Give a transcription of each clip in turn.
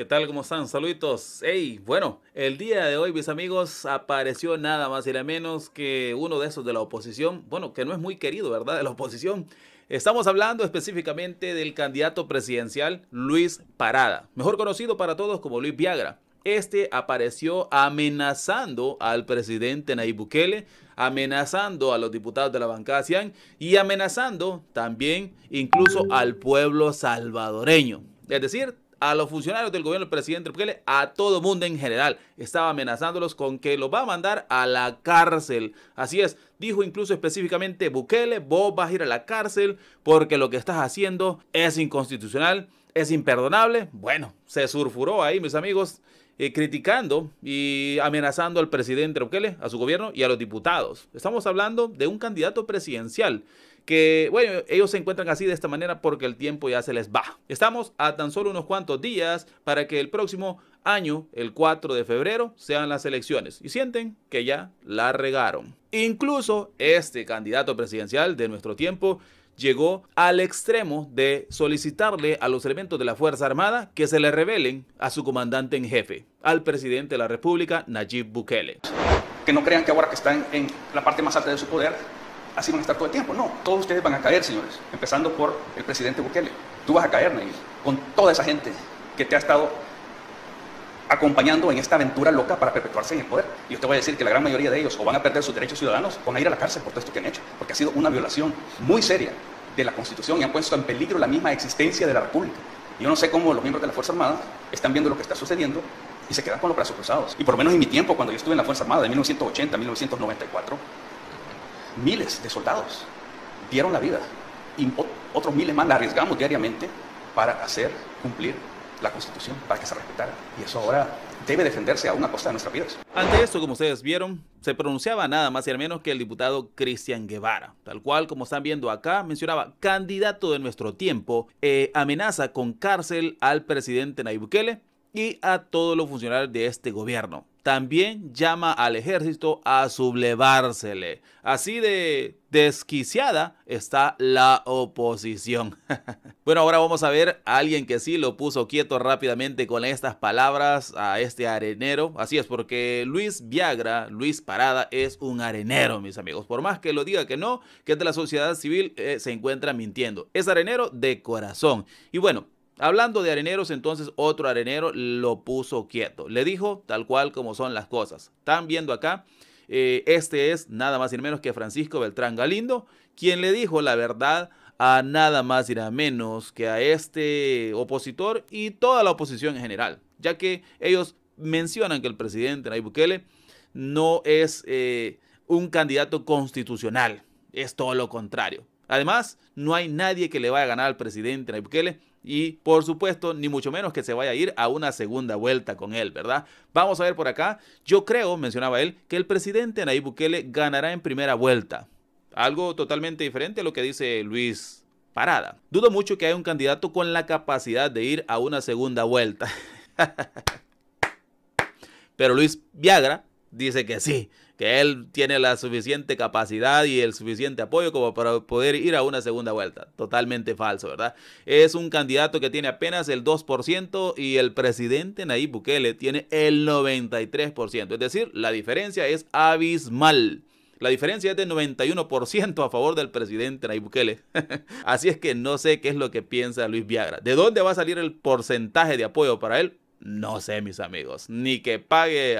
¿Qué tal? ¿Cómo están? Saluditos. Hey, bueno, el día de hoy, mis amigos, apareció nada más y nada menos que uno de esos de la oposición. Bueno, que no es muy querido, ¿verdad? De la oposición. Estamos hablando específicamente del candidato presidencial Luis Parada, mejor conocido para todos como Luis Viagra. Este apareció amenazando al presidente Nayib Bukele, amenazando a los diputados de la bancada CIAN y amenazando también incluso al pueblo salvadoreño. Es decir, a los funcionarios del gobierno del presidente Bukele, a todo mundo en general. Estaba amenazándolos con que lo va a mandar a la cárcel. Así es, dijo incluso específicamente Bukele, vos vas a ir a la cárcel porque lo que estás haciendo es inconstitucional, es imperdonable. Bueno, se surfuró ahí, mis amigos, eh, criticando y amenazando al presidente Bukele, a su gobierno y a los diputados. Estamos hablando de un candidato presidencial que, bueno, ellos se encuentran así de esta manera porque el tiempo ya se les va. Estamos a tan solo unos cuantos días para que el próximo año, el 4 de febrero, sean las elecciones y sienten que ya la regaron. Incluso este candidato presidencial de nuestro tiempo llegó al extremo de solicitarle a los elementos de la Fuerza Armada que se le revelen a su comandante en jefe, al presidente de la República, Najib Bukele. Que no crean que ahora que están en la parte más alta de su poder, así van a estar todo el tiempo. No, todos ustedes van a caer, señores, empezando por el presidente Bukele. Tú vas a caer, Neil, con toda esa gente que te ha estado acompañando en esta aventura loca para perpetuarse en el poder. Y yo te voy a decir que la gran mayoría de ellos o van a perder sus derechos ciudadanos o van a ir a la cárcel por todo esto que han hecho, porque ha sido una violación muy seria de la Constitución y han puesto en peligro la misma existencia de la República. Yo no sé cómo los miembros de la Fuerza Armada están viendo lo que está sucediendo y se quedan con los brazos cruzados. Y por lo menos en mi tiempo, cuando yo estuve en la Fuerza Armada de 1980 a 1994, miles de soldados dieron la vida y otros miles más la arriesgamos diariamente para hacer cumplir la Constitución, para que se respetara. Y eso ahora debe defenderse a una costa de nuestras vidas. Ante esto, como ustedes vieron, se pronunciaba nada más y al menos que el diputado Cristian Guevara, tal cual como están viendo acá, mencionaba candidato de nuestro tiempo, eh, amenaza con cárcel al presidente Nayib Bukele y a todos los funcionarios de este gobierno también llama al ejército a sublevársele. Así de desquiciada está la oposición. bueno, ahora vamos a ver a alguien que sí lo puso quieto rápidamente con estas palabras a este arenero. Así es, porque Luis Viagra, Luis Parada, es un arenero, mis amigos. Por más que lo diga que no, que de la sociedad civil eh, se encuentra mintiendo. Es arenero de corazón. Y bueno, Hablando de areneros, entonces otro arenero lo puso quieto. Le dijo tal cual como son las cosas. Están viendo acá, eh, este es nada más y menos que Francisco Beltrán Galindo, quien le dijo la verdad a nada más y nada menos que a este opositor y toda la oposición en general, ya que ellos mencionan que el presidente Nayib Bukele no es eh, un candidato constitucional, es todo lo contrario. Además, no hay nadie que le vaya a ganar al presidente Nayib Bukele y por supuesto, ni mucho menos que se vaya a ir a una segunda vuelta con él, ¿verdad? Vamos a ver por acá. Yo creo, mencionaba él, que el presidente Nayib Bukele ganará en primera vuelta. Algo totalmente diferente a lo que dice Luis Parada. Dudo mucho que haya un candidato con la capacidad de ir a una segunda vuelta. Pero Luis Viagra dice que sí que él tiene la suficiente capacidad y el suficiente apoyo como para poder ir a una segunda vuelta. Totalmente falso, ¿verdad? Es un candidato que tiene apenas el 2% y el presidente Nayib Bukele tiene el 93%. Es decir, la diferencia es abismal. La diferencia es de 91% a favor del presidente Nayib Bukele. Así es que no sé qué es lo que piensa Luis Viagra. ¿De dónde va a salir el porcentaje de apoyo para él? No sé, mis amigos, ni que pague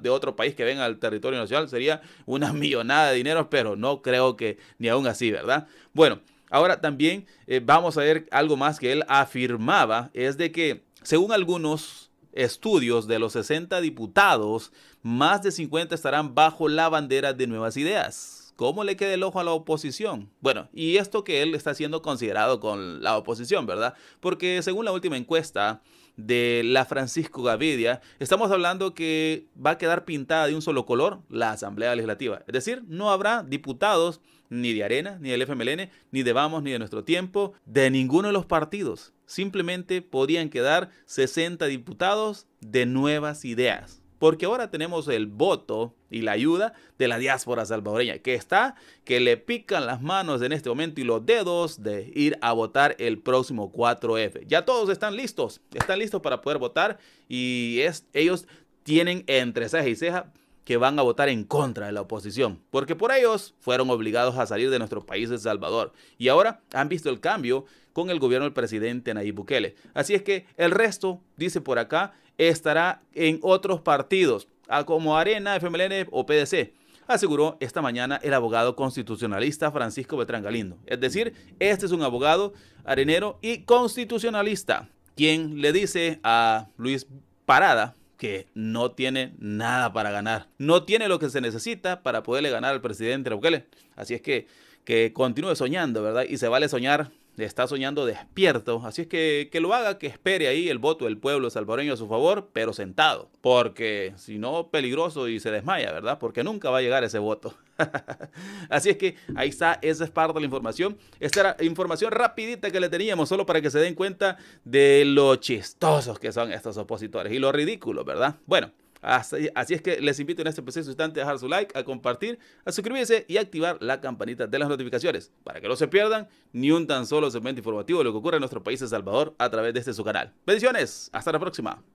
de otro país que venga al territorio nacional, sería una millonada de dinero, pero no creo que ni aún así, ¿verdad? Bueno, ahora también eh, vamos a ver algo más que él afirmaba, es de que según algunos estudios de los 60 diputados, más de 50 estarán bajo la bandera de nuevas ideas. ¿Cómo le queda el ojo a la oposición? Bueno, y esto que él está siendo considerado con la oposición, ¿verdad? Porque según la última encuesta, de la Francisco Gavidia, estamos hablando que va a quedar pintada de un solo color la Asamblea Legislativa. Es decir, no habrá diputados ni de Arena, ni del FMLN, ni de Vamos, ni de Nuestro Tiempo, de ninguno de los partidos. Simplemente podían quedar 60 diputados de nuevas ideas porque ahora tenemos el voto y la ayuda de la diáspora salvadoreña, que está, que le pican las manos en este momento y los dedos de ir a votar el próximo 4F. Ya todos están listos, están listos para poder votar y ellos tienen entre ceja y ceja que van a votar en contra de la oposición, porque por ellos fueron obligados a salir de nuestro país, El Salvador, y ahora han visto el cambio con el gobierno del presidente Nayib Bukele. Así es que el resto, dice por acá, estará en otros partidos, como Arena, FMLN o PDC, aseguró esta mañana el abogado constitucionalista Francisco Beltrán Galindo. Es decir, este es un abogado arenero y constitucionalista, quien le dice a Luis Parada que no tiene nada para ganar, no tiene lo que se necesita para poderle ganar al presidente Bukele. Así es que que continúe soñando, ¿verdad? Y se vale soñar está soñando despierto, así es que que lo haga, que espere ahí el voto del pueblo salvadoreño a su favor, pero sentado, porque si no, peligroso y se desmaya, ¿verdad? Porque nunca va a llegar ese voto. así es que ahí está, esa es parte de la información. Esta era información rapidita que le teníamos, solo para que se den cuenta de lo chistosos que son estos opositores y lo ridículo, ¿verdad? Bueno, Así, es que les invito en este preciso instante a dejar su like, a compartir, a suscribirse y activar la campanita de las notificaciones para que no se pierdan ni un tan solo segmento informativo de lo que ocurre en nuestro país, El Salvador, a través de este su canal. Bendiciones, hasta la próxima.